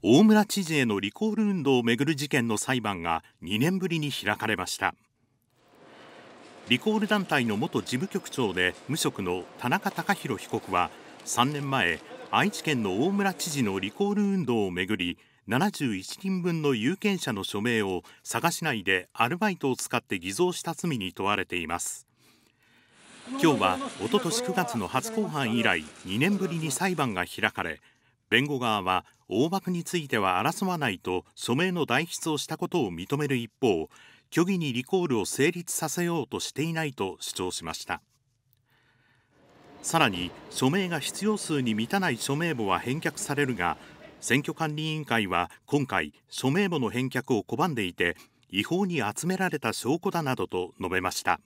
大村知事へのリコール運動をめぐる事件の裁判が2年ぶりに開かれましたリコール団体の元事務局長で無職の田中貴博被告は3年前愛知県の大村知事のリコール運動をめぐり71人分の有権者の署名を佐賀市内でアルバイトを使って偽造した罪に問われています今日は一昨年し9月の初公判以来2年ぶりに裁判が開かれ弁護側は大幕については争わないと署名の代筆をしたことを認める一方虚偽にリコールを成立させようとしていないと主張しましたさらに署名が必要数に満たない署名簿は返却されるが選挙管理委員会は今回署名簿の返却を拒んでいて違法に集められた証拠だなどと述べました